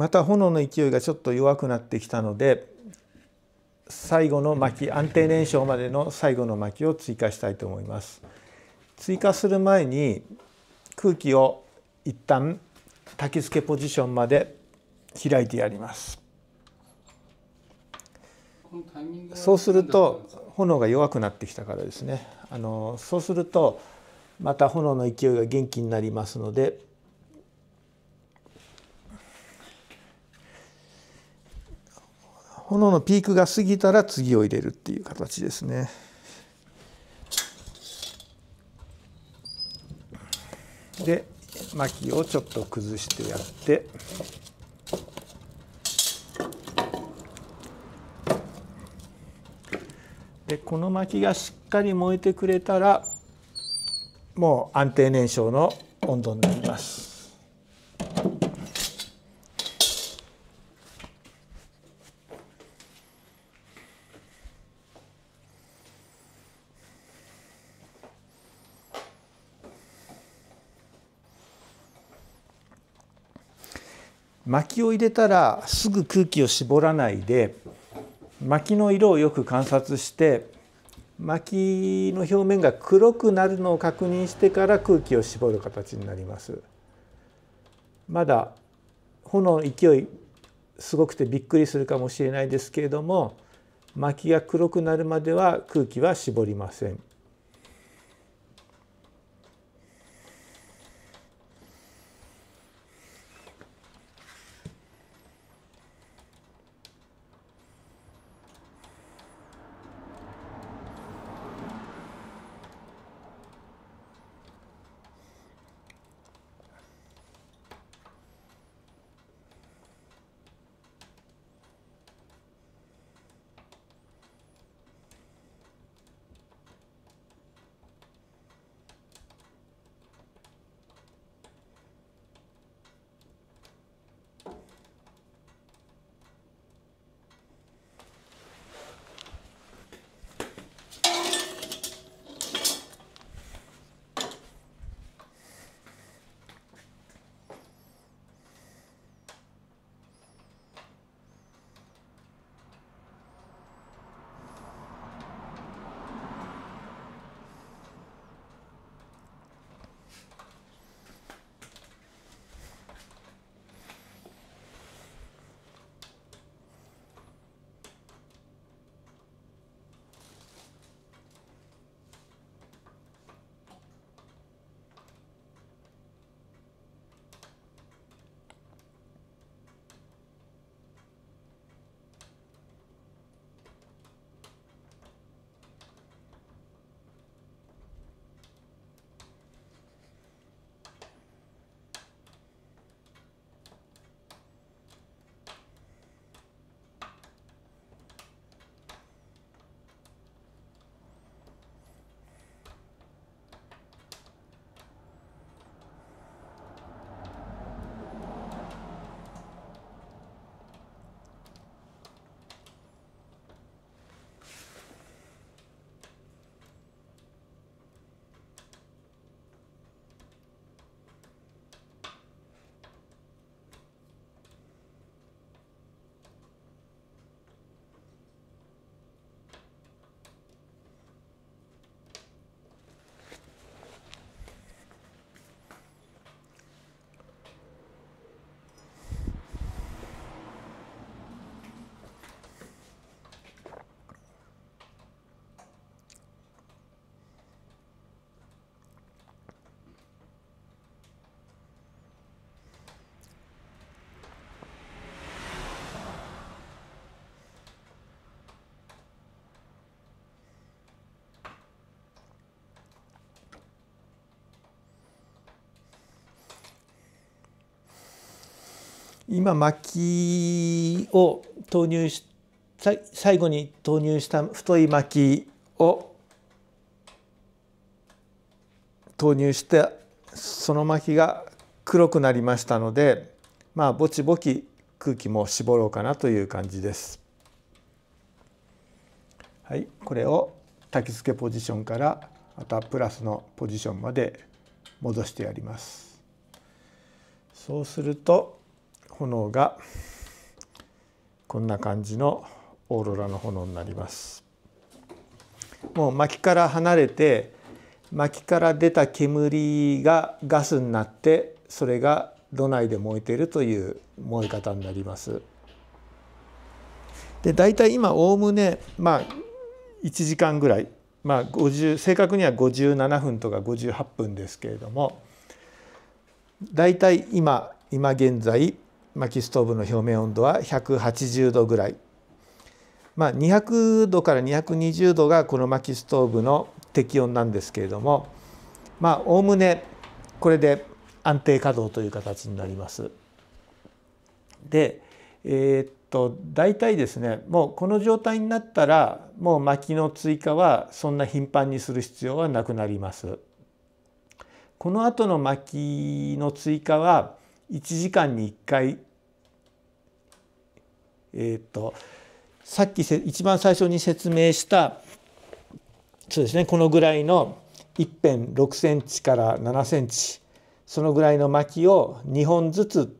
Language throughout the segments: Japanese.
また炎の勢いがちょっと弱くなってきたので最後の巻安定燃焼までの最後の巻を追加したいと思います追加する前に空気を一旦焚き付けポジションまで開いてやりますそうすると炎が弱くなってきたからですねあのそうするとまた炎の勢いが元気になりますので炎のピークが過ぎたら次を入れるっていう形ですね。で薪をちょっと崩してやってでこの薪がしっかり燃えてくれたらもう安定燃焼の温度になります。薪を入れたらすぐ空気を絞らないで薪の色をよく観察して薪の表面が黒くなるのを確認してから空気を絞る形になりますまだ炎の勢いすごくてびっくりするかもしれないですけれども薪が黒くなるまでは空気は絞りません今薪を投入し最後に投入した太い薪を投入してその薪が黒くなりましたのでまあぼちぼち空気も絞ろうかなという感じです。はい、これを焚き付けポジションからまたプラスのポジションまで戻してやります。そうすると炎がこんな感じのオーロラの炎になります。もう薪から離れて薪から出た煙がガスになってそれが土内で燃えているという燃え方になります。で大体今おおむねまあ1時間ぐらい、まあ50正確には57分とか58分ですけれども大体今今現在薪ストーブの表面温度は180度ぐらい、まあ、200度から220度がこの薪ストーブの適温なんですけれどもまあおおむねこれで安定稼働という形になります。でえー、っと大体ですねもうこの状態になったらもう薪の追加はそんな頻繁にする必要はなくなります。この後の薪の追加は1時間に1回えっ、ー、とさっき一番最初に説明したそうですねこのぐらいの一辺6センチから7センチそのぐらいの薪きを2本ずつ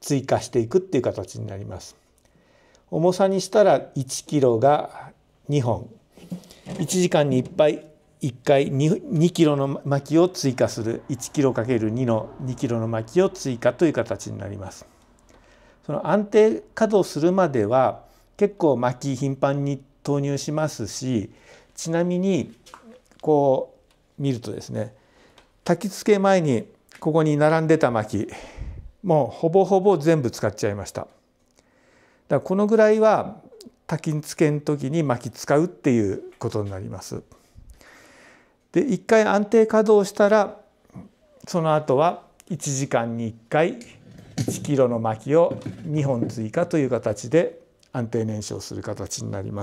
追加していくっていう形になります。重さにしたら1キロが2本1時間に1杯1回 2, 2キロの薪を追加する1キロかける2の2キロの薪を追加という形になります。その安定稼働するまでは結構巻き頻繁に投入しますしちなみにこう見るとですね焚き付け前にここに並んでた薪もうほぼほぼ全部使っちゃいました。だからこのぐらいは焚き付けの時に巻き使うっていうことになります。で1回安定稼働したらその後は1時間に1回1キロの薪を2本追加という形で安定燃焼する形になります。